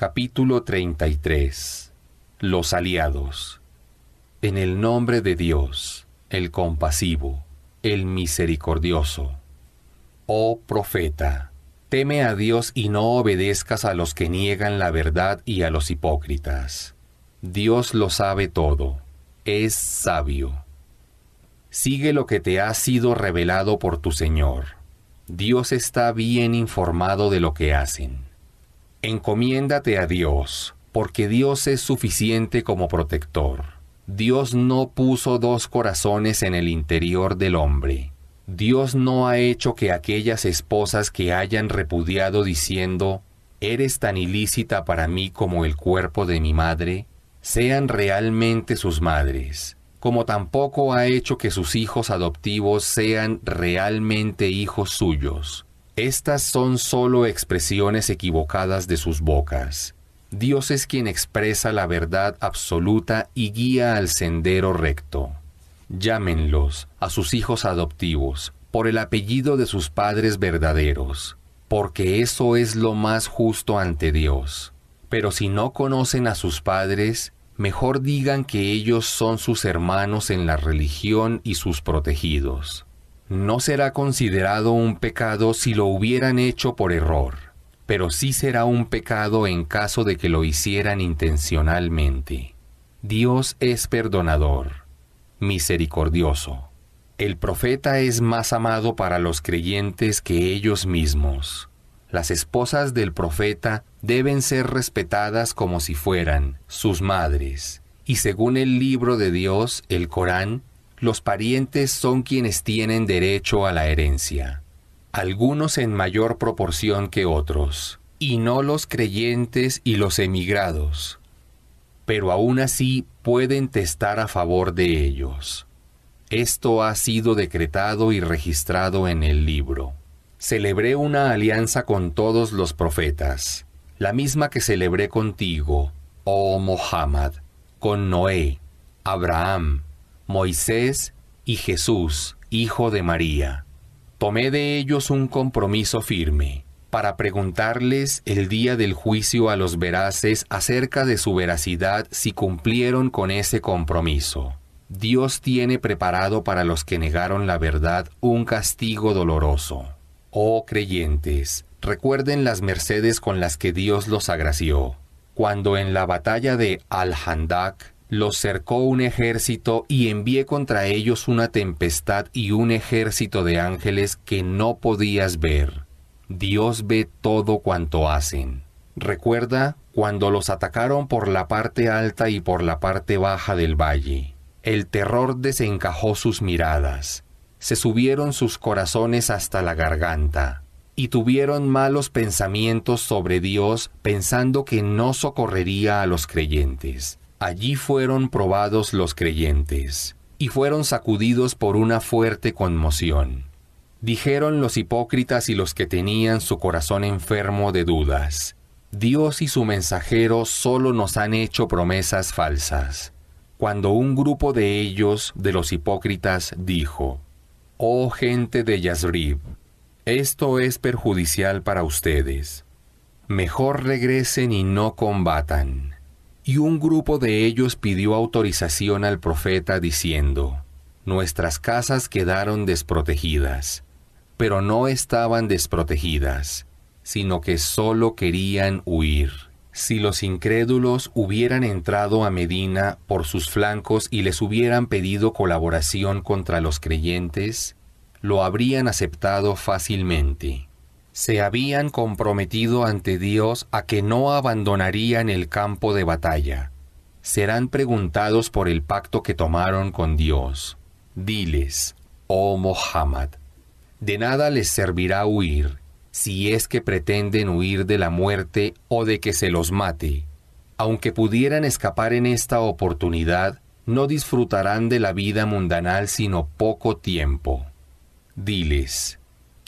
Capítulo 33 Los aliados En el nombre de Dios, el compasivo, el misericordioso. Oh profeta, teme a Dios y no obedezcas a los que niegan la verdad y a los hipócritas. Dios lo sabe todo, es sabio. Sigue lo que te ha sido revelado por tu Señor. Dios está bien informado de lo que hacen. Encomiéndate a Dios, porque Dios es suficiente como protector. Dios no puso dos corazones en el interior del hombre. Dios no ha hecho que aquellas esposas que hayan repudiado diciendo, eres tan ilícita para mí como el cuerpo de mi madre, sean realmente sus madres, como tampoco ha hecho que sus hijos adoptivos sean realmente hijos suyos, estas son solo expresiones equivocadas de sus bocas. Dios es quien expresa la verdad absoluta y guía al sendero recto. Llámenlos a sus hijos adoptivos por el apellido de sus padres verdaderos, porque eso es lo más justo ante Dios. Pero si no conocen a sus padres, mejor digan que ellos son sus hermanos en la religión y sus protegidos. No será considerado un pecado si lo hubieran hecho por error, pero sí será un pecado en caso de que lo hicieran intencionalmente. Dios es perdonador, misericordioso. El profeta es más amado para los creyentes que ellos mismos. Las esposas del profeta deben ser respetadas como si fueran sus madres, y según el libro de Dios, el Corán, los parientes son quienes tienen derecho a la herencia, algunos en mayor proporción que otros, y no los creyentes y los emigrados, pero aún así pueden testar a favor de ellos. Esto ha sido decretado y registrado en el libro. Celebré una alianza con todos los profetas, la misma que celebré contigo, oh Mohammed, con Noé, Abraham, Moisés y Jesús, hijo de María. Tomé de ellos un compromiso firme para preguntarles el día del juicio a los veraces acerca de su veracidad si cumplieron con ese compromiso. Dios tiene preparado para los que negaron la verdad un castigo doloroso. Oh creyentes, recuerden las mercedes con las que Dios los agració. Cuando en la batalla de Al-Handak los cercó un ejército y envié contra ellos una tempestad y un ejército de ángeles que no podías ver. Dios ve todo cuanto hacen. Recuerda cuando los atacaron por la parte alta y por la parte baja del valle. El terror desencajó sus miradas. Se subieron sus corazones hasta la garganta y tuvieron malos pensamientos sobre Dios pensando que no socorrería a los creyentes. Allí fueron probados los creyentes, y fueron sacudidos por una fuerte conmoción. Dijeron los hipócritas y los que tenían su corazón enfermo de dudas, Dios y su mensajero solo nos han hecho promesas falsas. Cuando un grupo de ellos, de los hipócritas, dijo, Oh gente de Yazrib, esto es perjudicial para ustedes. Mejor regresen y no combatan. Y un grupo de ellos pidió autorización al profeta diciendo, Nuestras casas quedaron desprotegidas, pero no estaban desprotegidas, sino que sólo querían huir. Si los incrédulos hubieran entrado a Medina por sus flancos y les hubieran pedido colaboración contra los creyentes, lo habrían aceptado fácilmente se habían comprometido ante Dios a que no abandonarían el campo de batalla. Serán preguntados por el pacto que tomaron con Dios. Diles, oh Mohammed, de nada les servirá huir si es que pretenden huir de la muerte o de que se los mate. Aunque pudieran escapar en esta oportunidad, no disfrutarán de la vida mundanal sino poco tiempo. Diles,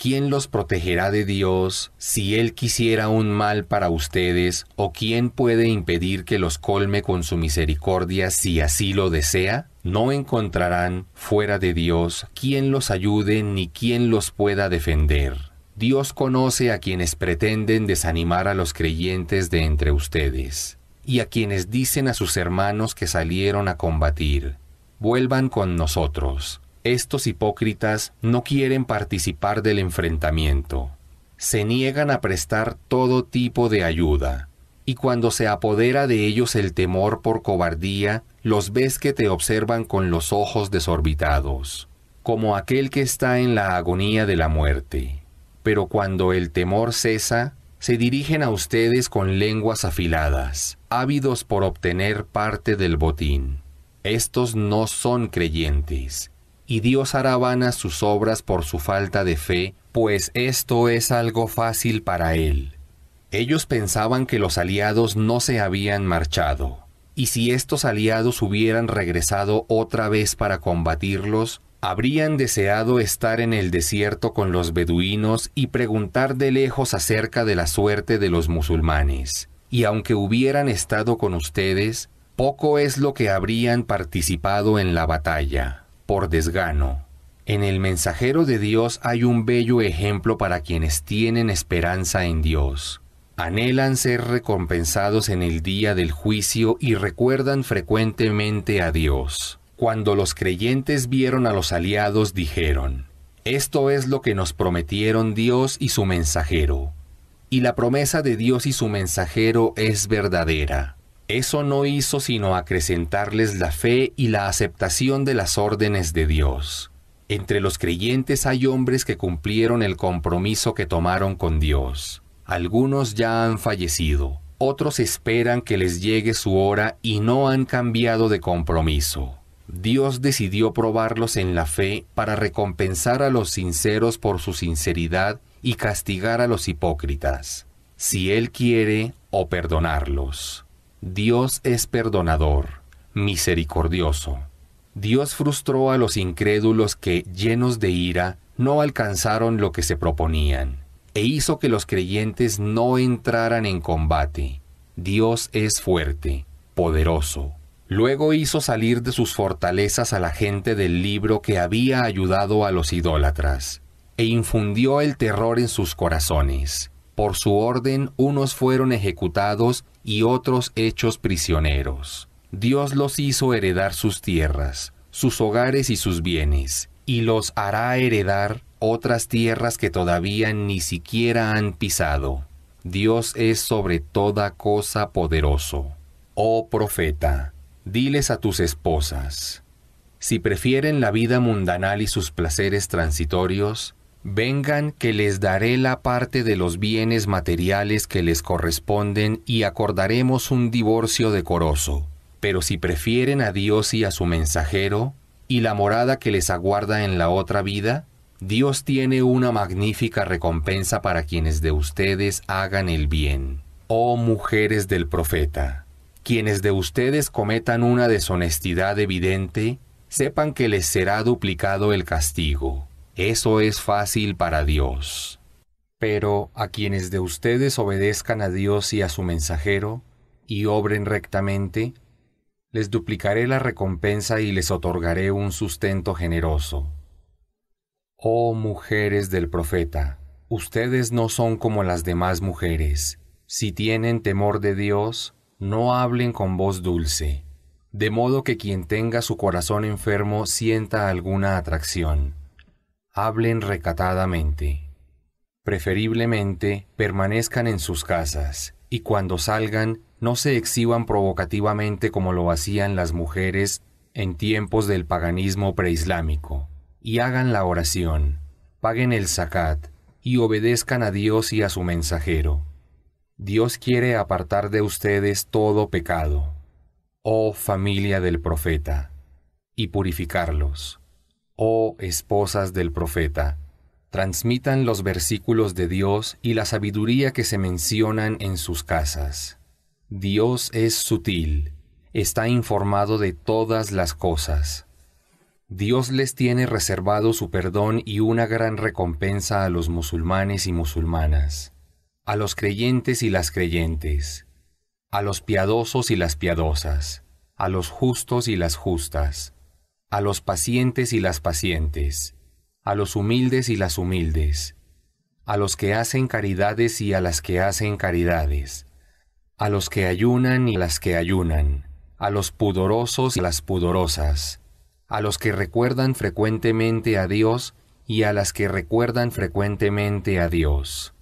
¿quién los protegerá de Dios si Él quisiera un mal para ustedes? ¿O quién puede impedir que los colme con su misericordia si así lo desea? No encontrarán fuera de Dios quien los ayude ni quien los pueda defender. Dios conoce a quienes pretenden desanimar a los creyentes de entre ustedes, y a quienes dicen a sus hermanos que salieron a combatir, vuelvan con nosotros estos hipócritas no quieren participar del enfrentamiento. Se niegan a prestar todo tipo de ayuda. Y cuando se apodera de ellos el temor por cobardía, los ves que te observan con los ojos desorbitados, como aquel que está en la agonía de la muerte. Pero cuando el temor cesa, se dirigen a ustedes con lenguas afiladas, ávidos por obtener parte del botín. Estos no son creyentes, y Dios hará vanas sus obras por su falta de fe, pues esto es algo fácil para él. Ellos pensaban que los aliados no se habían marchado, y si estos aliados hubieran regresado otra vez para combatirlos, habrían deseado estar en el desierto con los beduinos y preguntar de lejos acerca de la suerte de los musulmanes. Y aunque hubieran estado con ustedes, poco es lo que habrían participado en la batalla por desgano. En el mensajero de Dios hay un bello ejemplo para quienes tienen esperanza en Dios. Anhelan ser recompensados en el día del juicio y recuerdan frecuentemente a Dios. Cuando los creyentes vieron a los aliados dijeron, Esto es lo que nos prometieron Dios y su mensajero. Y la promesa de Dios y su mensajero es verdadera. Eso no hizo sino acrecentarles la fe y la aceptación de las órdenes de Dios. Entre los creyentes hay hombres que cumplieron el compromiso que tomaron con Dios. Algunos ya han fallecido, otros esperan que les llegue su hora y no han cambiado de compromiso. Dios decidió probarlos en la fe para recompensar a los sinceros por su sinceridad y castigar a los hipócritas, si Él quiere, o perdonarlos. Dios es perdonador, misericordioso. Dios frustró a los incrédulos que, llenos de ira, no alcanzaron lo que se proponían, e hizo que los creyentes no entraran en combate. Dios es fuerte, poderoso. Luego hizo salir de sus fortalezas a la gente del libro que había ayudado a los idólatras, e infundió el terror en sus corazones. Por su orden unos fueron ejecutados y otros hechos prisioneros. Dios los hizo heredar sus tierras, sus hogares y sus bienes, y los hará heredar otras tierras que todavía ni siquiera han pisado. Dios es sobre toda cosa poderoso. Oh profeta, diles a tus esposas, si prefieren la vida mundanal y sus placeres transitorios, Vengan que les daré la parte de los bienes materiales que les corresponden y acordaremos un divorcio decoroso. Pero si prefieren a Dios y a su mensajero, y la morada que les aguarda en la otra vida, Dios tiene una magnífica recompensa para quienes de ustedes hagan el bien. Oh mujeres del profeta, quienes de ustedes cometan una deshonestidad evidente, sepan que les será duplicado el castigo eso es fácil para Dios. Pero a quienes de ustedes obedezcan a Dios y a su mensajero, y obren rectamente, les duplicaré la recompensa y les otorgaré un sustento generoso. Oh mujeres del profeta, ustedes no son como las demás mujeres. Si tienen temor de Dios, no hablen con voz dulce, de modo que quien tenga su corazón enfermo sienta alguna atracción hablen recatadamente. Preferiblemente permanezcan en sus casas y cuando salgan no se exhiban provocativamente como lo hacían las mujeres en tiempos del paganismo preislámico, y hagan la oración, paguen el zakat y obedezcan a Dios y a su mensajero. Dios quiere apartar de ustedes todo pecado, oh familia del profeta, y purificarlos oh esposas del profeta, transmitan los versículos de Dios y la sabiduría que se mencionan en sus casas. Dios es sutil, está informado de todas las cosas. Dios les tiene reservado su perdón y una gran recompensa a los musulmanes y musulmanas, a los creyentes y las creyentes, a los piadosos y las piadosas, a los justos y las justas, a los pacientes y las pacientes, a los humildes y las humildes, a los que hacen caridades y a las que hacen caridades, a los que ayunan y las que ayunan, a los pudorosos y las pudorosas, a los que recuerdan frecuentemente a Dios y a las que recuerdan frecuentemente a Dios.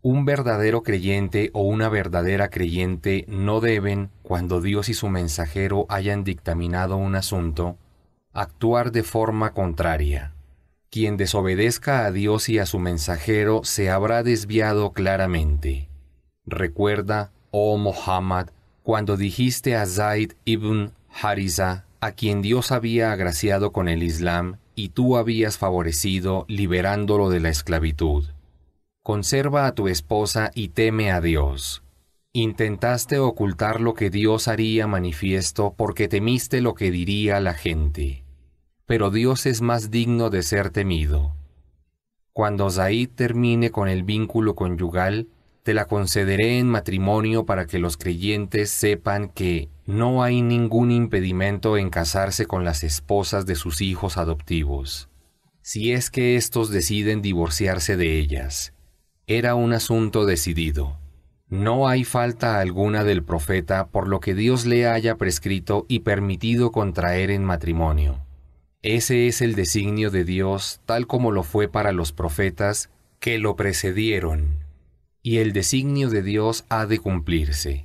Un verdadero creyente o una verdadera creyente no deben, cuando Dios y su mensajero hayan dictaminado un asunto, actuar de forma contraria. Quien desobedezca a Dios y a su mensajero se habrá desviado claramente. Recuerda, oh Muhammad, cuando dijiste a Zaid ibn Hariza, a quien Dios había agraciado con el Islam, y tú habías favorecido liberándolo de la esclavitud. Conserva a tu esposa y teme a Dios. Intentaste ocultar lo que Dios haría manifiesto porque temiste lo que diría la gente. Pero Dios es más digno de ser temido. Cuando Zaid termine con el vínculo conyugal, te la concederé en matrimonio para que los creyentes sepan que no hay ningún impedimento en casarse con las esposas de sus hijos adoptivos, si es que éstos deciden divorciarse de ellas. Era un asunto decidido. No hay falta alguna del profeta por lo que Dios le haya prescrito y permitido contraer en matrimonio. Ese es el designio de Dios tal como lo fue para los profetas que lo precedieron. Y el designio de Dios ha de cumplirse.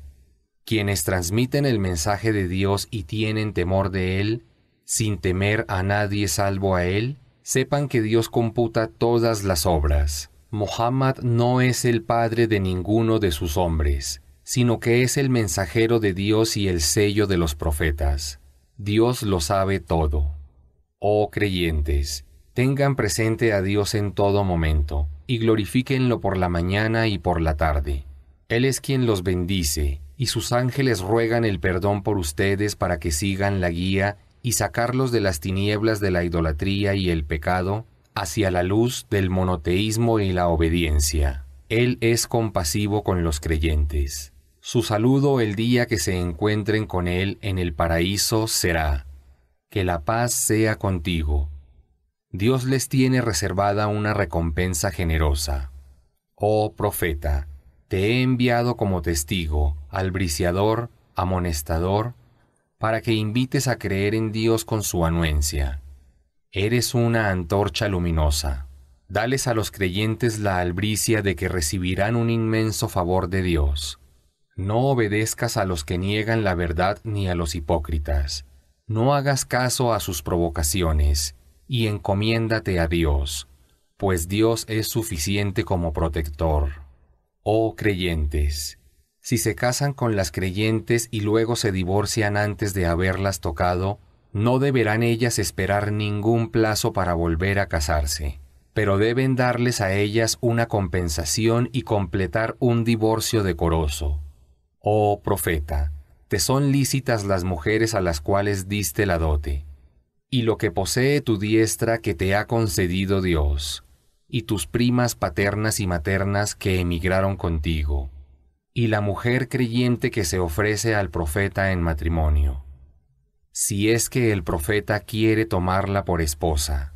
Quienes transmiten el mensaje de Dios y tienen temor de Él, sin temer a nadie salvo a Él, sepan que Dios computa todas las obras. Mohammed no es el padre de ninguno de sus hombres, sino que es el mensajero de Dios y el sello de los profetas. Dios lo sabe todo. Oh creyentes, tengan presente a Dios en todo momento, y glorifíquenlo por la mañana y por la tarde. Él es quien los bendice, y sus ángeles ruegan el perdón por ustedes para que sigan la guía y sacarlos de las tinieblas de la idolatría y el pecado hacia la luz del monoteísmo y la obediencia. Él es compasivo con los creyentes. Su saludo el día que se encuentren con Él en el paraíso será, Que la paz sea contigo. Dios les tiene reservada una recompensa generosa. Oh profeta, te he enviado como testigo, albriciador, amonestador, para que invites a creer en Dios con su anuencia. Eres una antorcha luminosa. Dales a los creyentes la albricia de que recibirán un inmenso favor de Dios. No obedezcas a los que niegan la verdad ni a los hipócritas. No hagas caso a sus provocaciones, y encomiéndate a Dios, pues Dios es suficiente como protector. Oh creyentes, si se casan con las creyentes y luego se divorcian antes de haberlas tocado, no deberán ellas esperar ningún plazo para volver a casarse, pero deben darles a ellas una compensación y completar un divorcio decoroso. Oh profeta, te son lícitas las mujeres a las cuales diste la dote, y lo que posee tu diestra que te ha concedido Dios, y tus primas paternas y maternas que emigraron contigo, y la mujer creyente que se ofrece al profeta en matrimonio si es que el profeta quiere tomarla por esposa.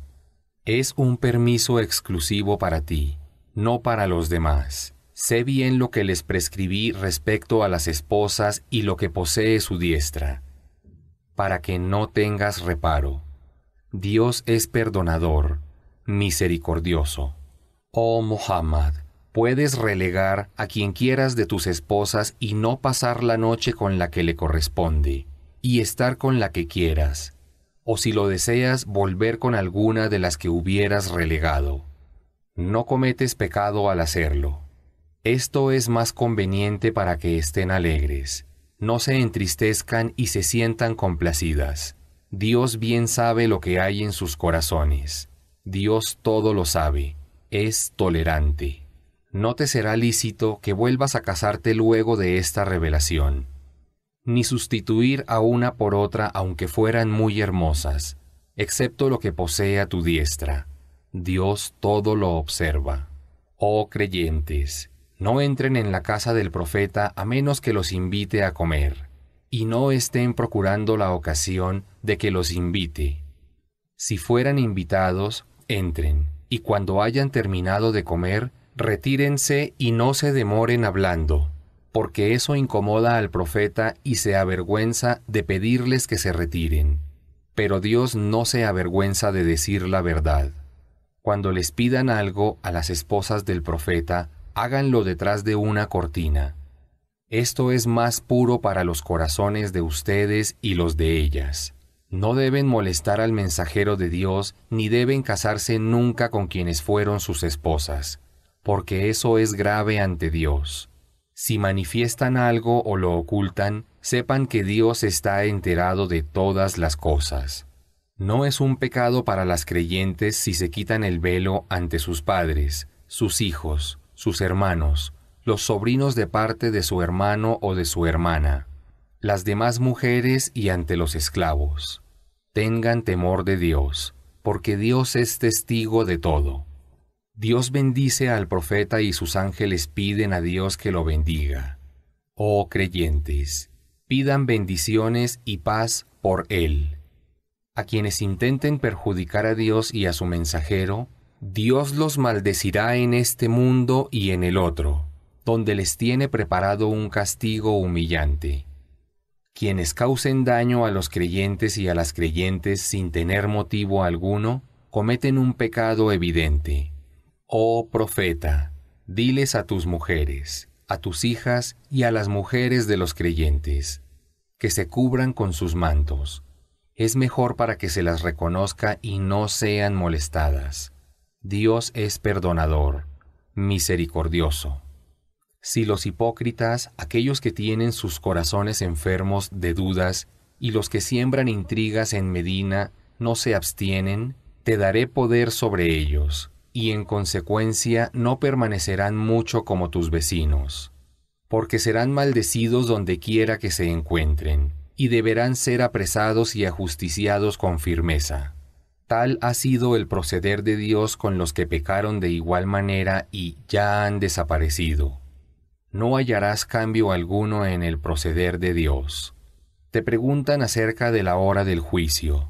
Es un permiso exclusivo para ti, no para los demás. Sé bien lo que les prescribí respecto a las esposas y lo que posee su diestra, para que no tengas reparo. Dios es perdonador, misericordioso. Oh Muhammad, puedes relegar a quien quieras de tus esposas y no pasar la noche con la que le corresponde y estar con la que quieras, o si lo deseas, volver con alguna de las que hubieras relegado. No cometes pecado al hacerlo. Esto es más conveniente para que estén alegres, no se entristezcan y se sientan complacidas. Dios bien sabe lo que hay en sus corazones. Dios todo lo sabe, es tolerante. No te será lícito que vuelvas a casarte luego de esta revelación ni sustituir a una por otra aunque fueran muy hermosas, excepto lo que posea tu diestra. Dios todo lo observa. Oh creyentes, no entren en la casa del profeta a menos que los invite a comer, y no estén procurando la ocasión de que los invite. Si fueran invitados, entren, y cuando hayan terminado de comer, retírense y no se demoren hablando porque eso incomoda al profeta y se avergüenza de pedirles que se retiren. Pero Dios no se avergüenza de decir la verdad. Cuando les pidan algo a las esposas del profeta, háganlo detrás de una cortina. Esto es más puro para los corazones de ustedes y los de ellas. No deben molestar al mensajero de Dios ni deben casarse nunca con quienes fueron sus esposas, porque eso es grave ante Dios. Si manifiestan algo o lo ocultan, sepan que Dios está enterado de todas las cosas. No es un pecado para las creyentes si se quitan el velo ante sus padres, sus hijos, sus hermanos, los sobrinos de parte de su hermano o de su hermana, las demás mujeres y ante los esclavos. Tengan temor de Dios, porque Dios es testigo de todo. Dios bendice al profeta y sus ángeles piden a Dios que lo bendiga. Oh creyentes, pidan bendiciones y paz por él. A quienes intenten perjudicar a Dios y a su mensajero, Dios los maldecirá en este mundo y en el otro, donde les tiene preparado un castigo humillante. Quienes causen daño a los creyentes y a las creyentes sin tener motivo alguno, cometen un pecado evidente Oh profeta, diles a tus mujeres, a tus hijas y a las mujeres de los creyentes, que se cubran con sus mantos. Es mejor para que se las reconozca y no sean molestadas. Dios es perdonador, misericordioso. Si los hipócritas, aquellos que tienen sus corazones enfermos de dudas, y los que siembran intrigas en Medina, no se abstienen, te daré poder sobre ellos, y en consecuencia no permanecerán mucho como tus vecinos, porque serán maldecidos dondequiera que se encuentren, y deberán ser apresados y ajusticiados con firmeza. Tal ha sido el proceder de Dios con los que pecaron de igual manera y ya han desaparecido. No hallarás cambio alguno en el proceder de Dios. Te preguntan acerca de la hora del juicio.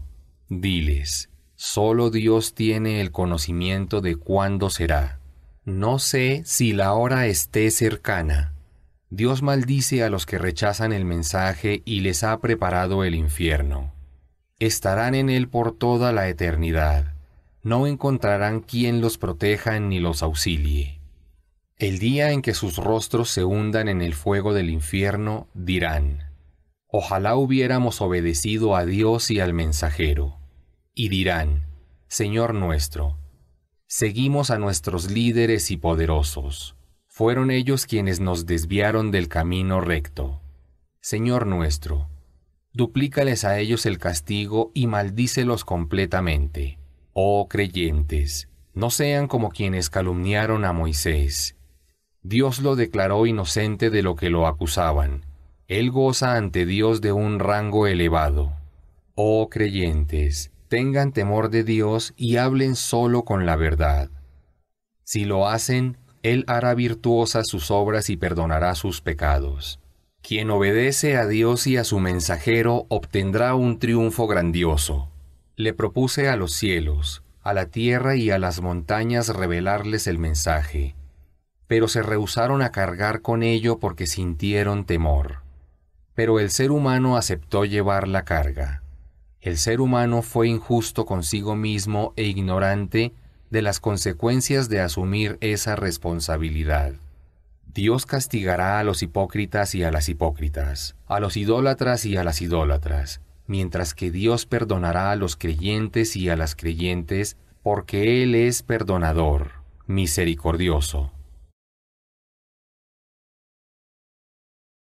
Diles, Solo Dios tiene el conocimiento de cuándo será. No sé si la hora esté cercana. Dios maldice a los que rechazan el mensaje y les ha preparado el infierno. Estarán en él por toda la eternidad. No encontrarán quien los proteja ni los auxilie. El día en que sus rostros se hundan en el fuego del infierno, dirán, Ojalá hubiéramos obedecido a Dios y al mensajero y dirán, Señor nuestro, seguimos a nuestros líderes y poderosos. Fueron ellos quienes nos desviaron del camino recto. Señor nuestro, duplícales a ellos el castigo y maldícelos completamente. Oh creyentes, no sean como quienes calumniaron a Moisés. Dios lo declaró inocente de lo que lo acusaban. Él goza ante Dios de un rango elevado. Oh creyentes, tengan temor de Dios y hablen solo con la verdad. Si lo hacen, Él hará virtuosas sus obras y perdonará sus pecados. Quien obedece a Dios y a su mensajero obtendrá un triunfo grandioso. Le propuse a los cielos, a la tierra y a las montañas revelarles el mensaje, pero se rehusaron a cargar con ello porque sintieron temor. Pero el ser humano aceptó llevar la carga el ser humano fue injusto consigo mismo e ignorante de las consecuencias de asumir esa responsabilidad. Dios castigará a los hipócritas y a las hipócritas, a los idólatras y a las idólatras, mientras que Dios perdonará a los creyentes y a las creyentes, porque Él es perdonador, misericordioso.